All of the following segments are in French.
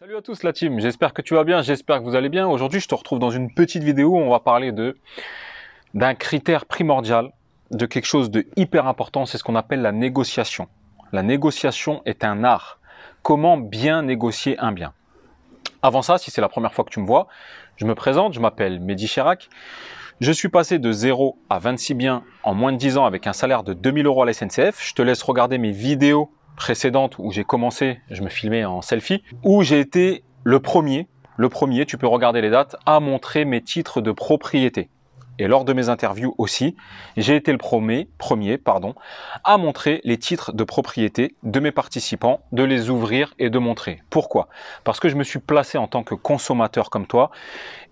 Salut à tous la team, j'espère que tu vas bien, j'espère que vous allez bien. Aujourd'hui je te retrouve dans une petite vidéo où on va parler de d'un critère primordial, de quelque chose de hyper important, c'est ce qu'on appelle la négociation. La négociation est un art. Comment bien négocier un bien Avant ça, si c'est la première fois que tu me vois, je me présente, je m'appelle Mehdi Chirac. Je suis passé de 0 à 26 biens en moins de 10 ans avec un salaire de 2000 euros à la SNCF. Je te laisse regarder mes vidéos précédente où j'ai commencé, je me filmais en selfie, où j'ai été le premier, le premier, tu peux regarder les dates, à montrer mes titres de propriété. Et lors de mes interviews aussi, j'ai été le premier, premier pardon, à montrer les titres de propriété de mes participants, de les ouvrir et de montrer. Pourquoi Parce que je me suis placé en tant que consommateur comme toi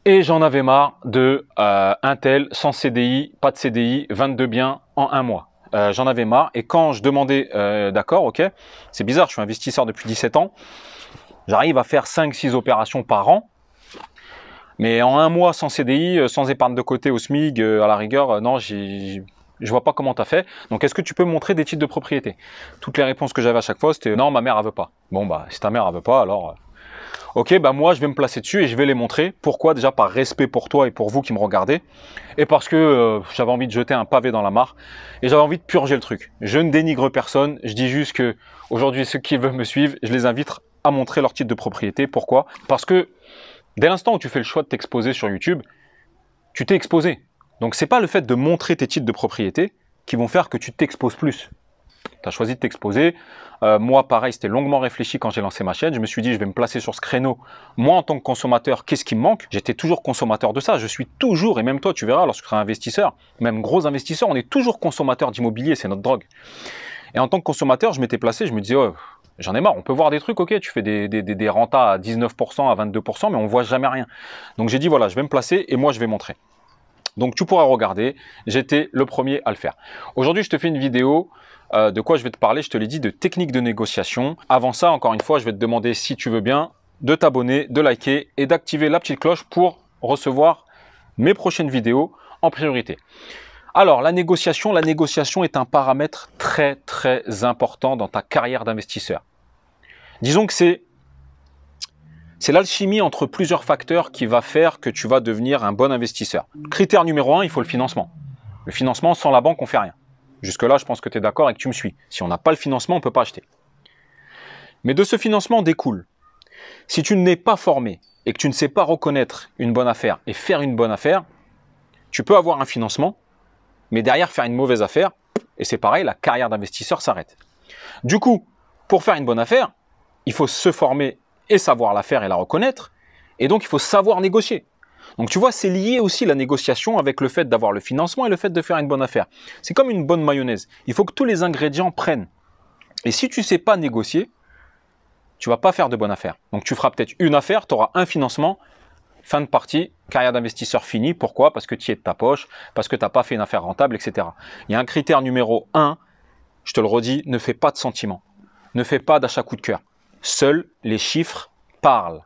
et j'en avais marre de euh, un tel sans CDI, pas de CDI, 22 biens en un mois. Euh, j'en avais marre. Et quand je demandais, euh, d'accord, ok, c'est bizarre, je suis investisseur depuis 17 ans, j'arrive à faire 5-6 opérations par an, mais en un mois sans CDI, euh, sans épargne de côté au SMIG, à la rigueur, non, je vois pas comment tu as fait. Donc, est-ce que tu peux montrer des titres de propriété Toutes les réponses que j'avais à chaque fois, c'était non, ma mère, ne veut pas. Bon, bah, si ta mère, ne veut pas, alors ok, bah moi je vais me placer dessus et je vais les montrer. Pourquoi Déjà par respect pour toi et pour vous qui me regardez, et parce que euh, j'avais envie de jeter un pavé dans la mare et j'avais envie de purger le truc. Je ne dénigre personne, je dis juste que aujourd'hui ceux qui veulent me suivre, je les invite à montrer leur titre de propriété. Pourquoi Parce que dès l'instant où tu fais le choix de t'exposer sur YouTube, tu t'es exposé. Donc c'est pas le fait de montrer tes titres de propriété qui vont faire que tu t'exposes plus tu as choisi de t'exposer. Euh, moi, pareil, c'était longuement réfléchi quand j'ai lancé ma chaîne. Je me suis dit, je vais me placer sur ce créneau. Moi, en tant que consommateur, qu'est-ce qui me manque J'étais toujours consommateur de ça. Je suis toujours, et même toi, tu verras, lorsque tu seras investisseur, même gros investisseur, on est toujours consommateur d'immobilier, c'est notre drogue. Et en tant que consommateur, je m'étais placé, je me disais, oh, j'en ai marre, on peut voir des trucs, ok, tu fais des, des, des rentas à 19%, à 22%, mais on voit jamais rien. Donc j'ai dit, voilà, je vais me placer et moi, je vais montrer. Donc tu pourras regarder, j'étais le premier à le faire. Aujourd'hui, je te fais une vidéo euh, de quoi je vais te parler, je te l'ai dit, de techniques de négociation. Avant ça, encore une fois, je vais te demander si tu veux bien de t'abonner, de liker et d'activer la petite cloche pour recevoir mes prochaines vidéos en priorité. Alors, la négociation, la négociation est un paramètre très très important dans ta carrière d'investisseur. Disons que c'est c'est l'alchimie entre plusieurs facteurs qui va faire que tu vas devenir un bon investisseur. Critère numéro un, il faut le financement. Le financement, sans la banque, on ne fait rien. Jusque-là, je pense que tu es d'accord et que tu me suis. Si on n'a pas le financement, on ne peut pas acheter. Mais de ce financement découle, si tu n'es pas formé et que tu ne sais pas reconnaître une bonne affaire et faire une bonne affaire, tu peux avoir un financement, mais derrière faire une mauvaise affaire, et c'est pareil, la carrière d'investisseur s'arrête. Du coup, pour faire une bonne affaire, il faut se former et savoir la faire et la reconnaître. Et donc, il faut savoir négocier. Donc, tu vois, c'est lié aussi la négociation avec le fait d'avoir le financement et le fait de faire une bonne affaire. C'est comme une bonne mayonnaise. Il faut que tous les ingrédients prennent. Et si tu ne sais pas négocier, tu vas pas faire de bonne affaire. Donc, tu feras peut-être une affaire, tu auras un financement, fin de partie, carrière d'investisseur finie. Pourquoi Parce que tu es de ta poche, parce que tu n'as pas fait une affaire rentable, etc. Il y a un critère numéro 1, je te le redis, ne fais pas de sentiments. Ne fais pas d'achat coup de cœur. Seuls les chiffres parlent.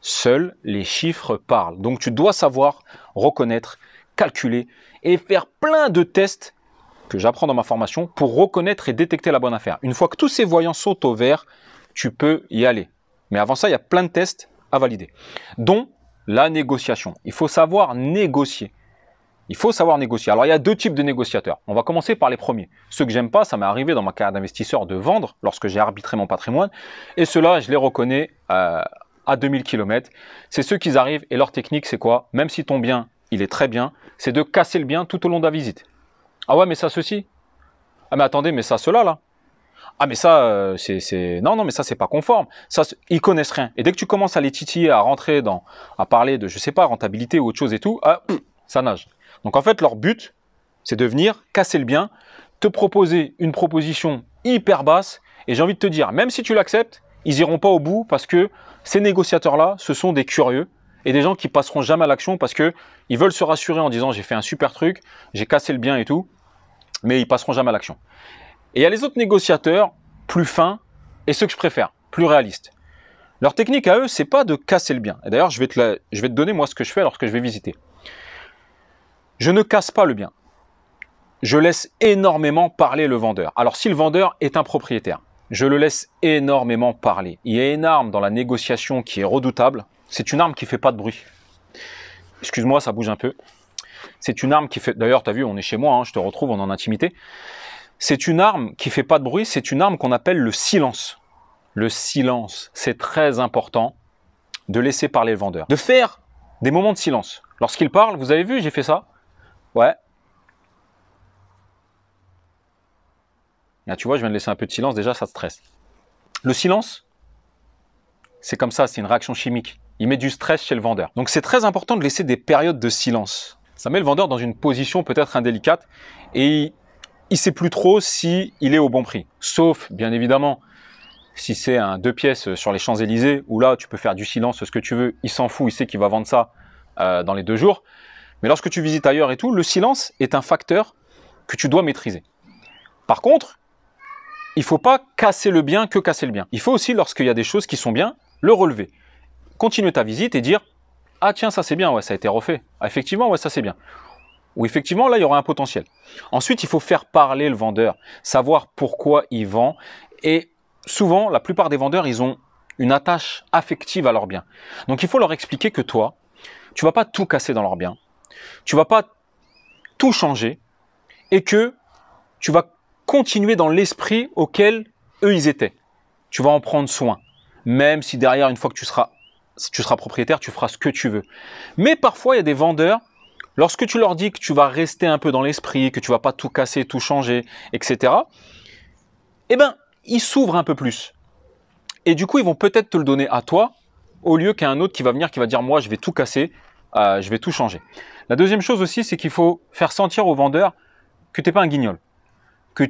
Seuls les chiffres parlent. Donc tu dois savoir reconnaître, calculer et faire plein de tests que j'apprends dans ma formation pour reconnaître et détecter la bonne affaire. Une fois que tous ces voyants sont au vert, tu peux y aller. Mais avant ça, il y a plein de tests à valider, dont la négociation. Il faut savoir négocier. Il faut savoir négocier. Alors il y a deux types de négociateurs. On va commencer par les premiers. Ceux que j'aime pas, ça m'est arrivé dans ma carrière d'investisseur de vendre lorsque j'ai arbitré mon patrimoine. Et ceux-là, je les reconnais euh, à 2000 km. C'est ceux qui arrivent et leur technique, c'est quoi Même si ton bien, il est très bien, c'est de casser le bien tout au long de la visite. Ah ouais, mais ça ceci Ah mais attendez, mais ça cela là ah mais ça, euh, c'est non non mais ça c'est pas conforme. Ça ils connaissent rien. Et dès que tu commences à les titiller, à rentrer dans, à parler de je sais pas rentabilité ou autre chose et tout, ah, ça nage. Donc en fait, leur but, c'est de venir casser le bien, te proposer une proposition hyper basse. Et j'ai envie de te dire, même si tu l'acceptes, ils iront pas au bout parce que ces négociateurs-là, ce sont des curieux et des gens qui passeront jamais à l'action parce que ils veulent se rassurer en disant j'ai fait un super truc, j'ai cassé le bien et tout, mais ils passeront jamais à l'action. Et il y a les autres négociateurs plus fins et ceux que je préfère, plus réalistes. Leur technique à eux, c'est pas de casser le bien. Et d'ailleurs, je vais te je vais te donner moi ce que je fais lorsque je vais visiter. Je ne casse pas le bien. Je laisse énormément parler le vendeur. Alors si le vendeur est un propriétaire, je le laisse énormément parler. Il y a une arme dans la négociation qui est redoutable. C'est une arme qui ne fait pas de bruit. Excuse-moi, ça bouge un peu. C'est une arme qui fait... D'ailleurs, tu as vu, on est chez moi, hein, je te retrouve, en intimité. C'est une arme qui ne fait pas de bruit, c'est une arme qu'on appelle le silence. Le silence, c'est très important de laisser parler le vendeur. De faire des moments de silence. Lorsqu'il parle, vous avez vu, j'ai fait ça. Ouais. Là, tu vois, je viens de laisser un peu de silence, déjà, ça stresse. Le silence, c'est comme ça, c'est une réaction chimique. Il met du stress chez le vendeur. Donc c'est très important de laisser des périodes de silence. Ça met le vendeur dans une position peut-être indélicate et il ne sait plus trop s'il il est au bon prix. Sauf, bien évidemment, si c'est un deux pièces sur les Champs-Élysées, où là, tu peux faire du silence, ce que tu veux, il s'en fout, il sait qu'il va vendre ça euh, dans les deux jours. Mais lorsque tu visites ailleurs et tout, le silence est un facteur que tu dois maîtriser. Par contre, il ne faut pas casser le bien que casser le bien. Il faut aussi, lorsqu'il y a des choses qui sont bien, le relever. Continuer ta visite et dire Ah, tiens, ça c'est bien, ouais, ça a été refait. Ah, effectivement, ouais, ça c'est bien. Ou effectivement, là, il y aura un potentiel. Ensuite, il faut faire parler le vendeur, savoir pourquoi il vend. Et souvent, la plupart des vendeurs, ils ont une attache affective à leur bien. Donc, il faut leur expliquer que toi, tu vas pas tout casser dans leur bien tu vas pas tout changer et que tu vas continuer dans l'esprit auquel eux ils étaient. Tu vas en prendre soin, même si derrière une fois que tu seras tu seras propriétaire, tu feras ce que tu veux. Mais parfois il y a des vendeurs Lorsque tu leur dis que tu vas rester un peu dans l'esprit, que tu vas pas tout casser, tout changer, etc., eh ben, ils s'ouvrent un peu plus. Et du coup, ils vont peut-être te le donner à toi, au lieu qu'à un autre qui va venir, qui va dire, moi, je vais tout casser, euh, je vais tout changer. La deuxième chose aussi, c'est qu'il faut faire sentir au vendeur que tu n'es pas un guignol, que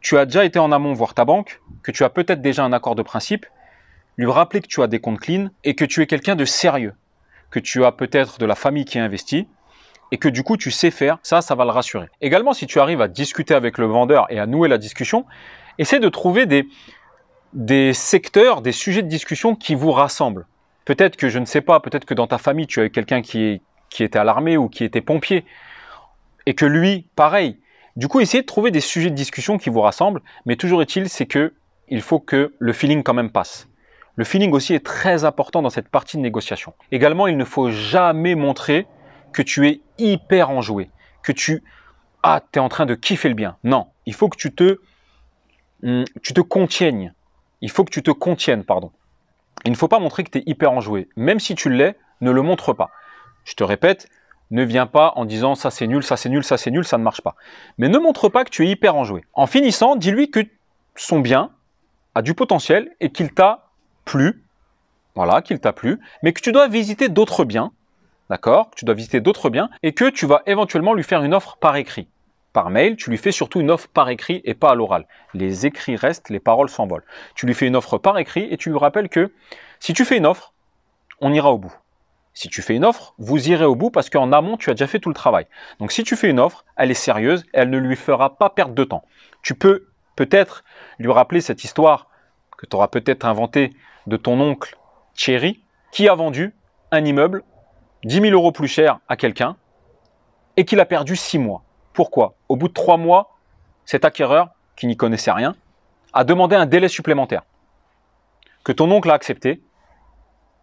tu as déjà été en amont voir ta banque, que tu as peut-être déjà un accord de principe, lui rappeler que tu as des comptes clean et que tu es quelqu'un de sérieux, que tu as peut-être de la famille qui investit et que du coup tu sais faire, ça, ça va le rassurer. Également, si tu arrives à discuter avec le vendeur et à nouer la discussion, essaie de trouver des, des secteurs, des sujets de discussion qui vous rassemblent. Peut-être que je ne sais pas, peut-être que dans ta famille, tu as quelqu'un qui, était à l'armée ou qui était pompier. Et que lui, pareil. Du coup, essayez de trouver des sujets de discussion qui vous rassemblent, mais toujours est-il, c'est que il faut que le feeling quand même passe. Le feeling aussi est très important dans cette partie de négociation. Également, il ne faut jamais montrer que tu es hyper enjoué, que tu ah, es en train de kiffer le bien. Non, il faut que tu te hmm, tu te contiennes. Il faut que tu te contiennes, pardon. Il ne faut pas montrer que tu es hyper enjoué. Même si tu l'es, ne le montre pas. Je te répète, ne viens pas en disant ça c'est nul, ça c'est nul, ça c'est nul, ça ne marche pas. Mais ne montre pas que tu es hyper enjoué. En finissant, dis-lui que son bien a du potentiel et qu'il t'a plu. Voilà, qu'il t'a plu, mais que tu dois visiter d'autres biens, d'accord Tu dois visiter d'autres biens et que tu vas éventuellement lui faire une offre par écrit par mail, tu lui fais surtout une offre par écrit et pas à l'oral. Les écrits restent, les paroles s'envolent. Tu lui fais une offre par écrit et tu lui rappelles que si tu fais une offre, on ira au bout. Si tu fais une offre, vous irez au bout parce qu'en amont, tu as déjà fait tout le travail. Donc si tu fais une offre, elle est sérieuse elle ne lui fera pas perdre de temps. Tu peux peut-être lui rappeler cette histoire que tu auras peut-être inventée de ton oncle Thierry qui a vendu un immeuble 10 000 euros plus cher à quelqu'un et qu'il a perdu 6 mois. Pourquoi Au bout de trois mois, cet acquéreur, qui n'y connaissait rien, a demandé un délai supplémentaire, que ton oncle a accepté,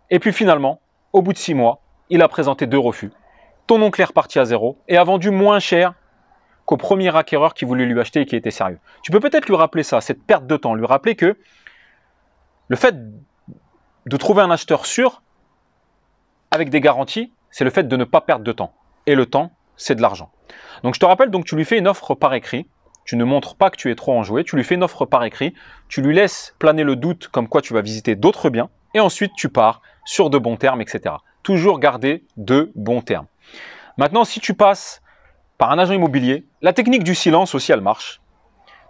et puis finalement, au bout de six mois, il a présenté deux refus. Ton oncle est reparti à zéro et a vendu moins cher qu'au premier acquéreur qui voulait lui acheter et qui était sérieux. Tu peux peut-être lui rappeler ça, cette perte de temps, lui rappeler que le fait de trouver un acheteur sûr avec des garanties, c'est le fait de ne pas perdre de temps. Et le temps, c'est de l'argent. Donc je te rappelle, donc tu lui fais une offre par écrit, tu ne montres pas que tu es trop enjoué, tu lui fais une offre par écrit, tu lui laisses planer le doute comme quoi tu vas visiter d'autres biens, et ensuite tu pars sur de bons termes, etc. Toujours garder de bons termes. Maintenant, si tu passes par un agent immobilier, la technique du silence aussi, elle marche.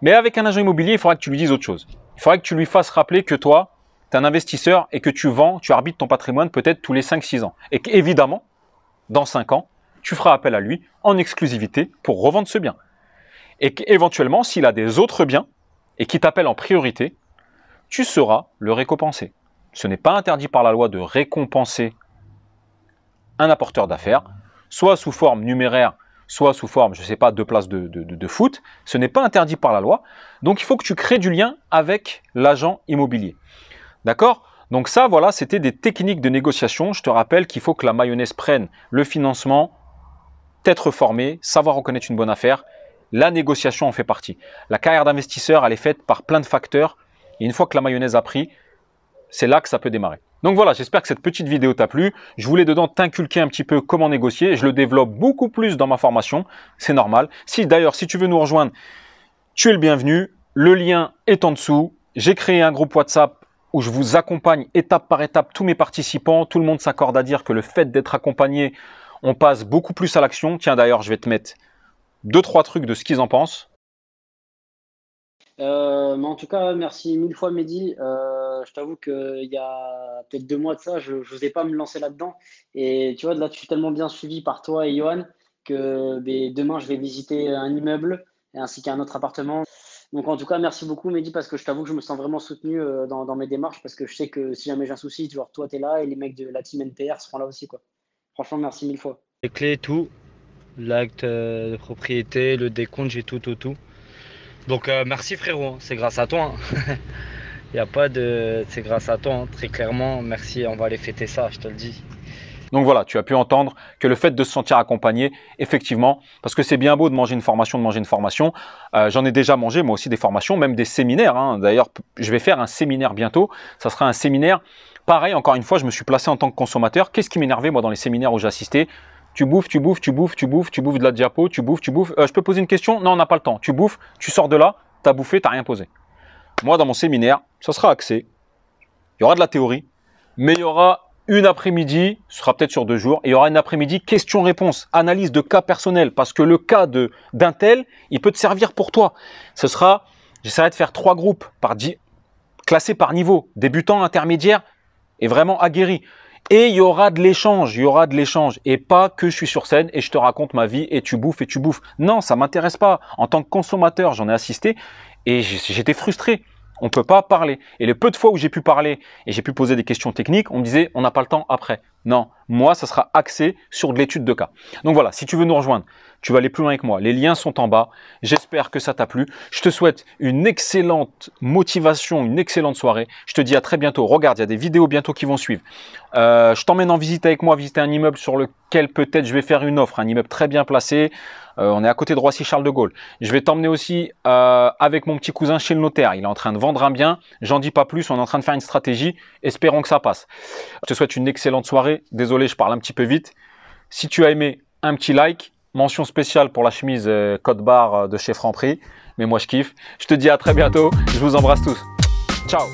Mais avec un agent immobilier, il faudra que tu lui dises autre chose. Il faudra que tu lui fasses rappeler que toi, tu es un investisseur et que tu vends, tu arbitres ton patrimoine peut-être tous les 5-6 ans. Et qu'évidemment, dans 5 ans, tu feras appel à lui en exclusivité pour revendre ce bien. Et éventuellement, s'il a des autres biens et qu'il t'appelle en priorité, tu seras le récompensé. Ce n'est pas interdit par la loi de récompenser un apporteur d'affaires, soit sous forme numéraire, soit sous forme, je ne sais pas, de place de, de, foot. Ce n'est pas interdit par la loi. Donc il faut que tu crées du lien avec l'agent immobilier. D'accord Donc ça, voilà, c'était des techniques de négociation. Je te rappelle qu'il faut que la mayonnaise prenne le financement, être formé, savoir reconnaître une bonne affaire. La négociation en fait partie. La carrière d'investisseur, elle est faite par plein de facteurs. Et une fois que la mayonnaise a pris, c'est là que ça peut démarrer. Donc voilà, j'espère que cette petite vidéo t'a plu. Je voulais dedans t'inculquer un petit peu comment négocier. Je le développe beaucoup plus dans ma formation. C'est normal. Si d'ailleurs, si tu veux nous rejoindre, tu es le bienvenu. Le lien est en dessous. J'ai créé un groupe WhatsApp où je vous accompagne étape par étape tous mes participants. Tout le monde s'accorde à dire que le fait d'être accompagné on passe beaucoup plus à l'action. Tiens, d'ailleurs, je vais te mettre deux, trois trucs de ce qu'ils en pensent. Euh, mais en tout cas, merci mille fois, Mehdi. Euh, je t'avoue qu'il y a peut-être deux mois de ça, je n'osais pas me lancer là-dedans. Et tu vois, là, tu suis tellement bien suivi par toi et Johan que ben, demain, je vais visiter un immeuble ainsi qu'un autre appartement. Donc, en tout cas, merci beaucoup, Mehdi, parce que je t'avoue que je me sens vraiment soutenu euh, dans, mes démarches parce que je sais que si jamais j'ai un souci, genre, toi, tu es là et les mecs de la team NPR seront là aussi. quoi. Franchement, merci mille fois. Les clés, tout, l'acte euh, de propriété, le décompte, j'ai tout, tout, tout. Donc euh, merci frérot, hein. c'est grâce à toi. Il hein. n'y a pas de... C'est grâce à toi, hein. très clairement. Merci, on va aller fêter ça, je te le dis. Donc voilà, tu as pu entendre que le fait de se sentir accompagné, effectivement, parce que c'est bien beau de manger une formation, de manger une formation. Euh, j'en ai déjà mangé, moi aussi, des formations, même des séminaires. Hein. D'ailleurs, je vais faire un séminaire bientôt. Ça sera un séminaire. Pareil, encore une fois, je me suis placé en tant que consommateur. Qu'est-ce qui m'énervait, moi, dans les séminaires où j'assistais tu bouffes, tu bouffes, tu bouffes, tu bouffes, tu bouffes de la diapo, tu bouffes, tu bouffes. Euh, je peux poser une question Non, on n'a pas le temps. Tu bouffes, tu sors de là, tu as bouffé, tu n'as rien posé. Moi, dans mon séminaire, ça sera axé. Il y aura de la théorie, mais il y aura une après-midi, ce sera peut-être sur deux jours, et il y aura une après-midi question-réponse, analyse de cas personnel, parce que le cas de d'un tel, il peut te servir pour toi. Ce sera, j'essaierai de faire trois groupes par classés par niveau, débutant, intermédiaire et vraiment aguerri. Et il y aura de l'échange, il y aura de l'échange. Et pas que je suis sur scène et je te raconte ma vie et tu bouffes et tu bouffes. Non, ça m'intéresse pas. En tant que consommateur, j'en ai assisté et j'étais frustré. On ne peut pas parler. Et les peu de fois où j'ai pu parler et j'ai pu poser des questions techniques, on me disait on n'a pas le temps après. Non, moi, ça sera axé sur de l'étude de cas. Donc voilà, si tu veux nous rejoindre, tu vas aller plus loin avec moi. Les liens sont en bas. J'espère que ça t'a plu. Je te souhaite une excellente motivation, une excellente soirée. Je te dis à très bientôt. Regarde, il y a des vidéos bientôt qui vont suivre. Euh, je t'emmène en visite avec moi, visiter un immeuble sur lequel peut-être je vais faire une offre, un immeuble très bien placé. Euh, on est à côté de Roissy Charles de Gaulle. Je vais t'emmener aussi euh, avec mon petit cousin chez le notaire. Il est en train de vendre un bien. J'en dis pas plus. On est en train de faire une stratégie. Espérons que ça passe. Je te souhaite une excellente soirée. Désolé, je parle un petit peu vite. Si tu as aimé, un petit like. Mention spéciale pour la chemise euh, code barre euh, de chez Franprix. Mais moi, je kiffe. Je te dis à très bientôt. Je vous embrasse tous. Ciao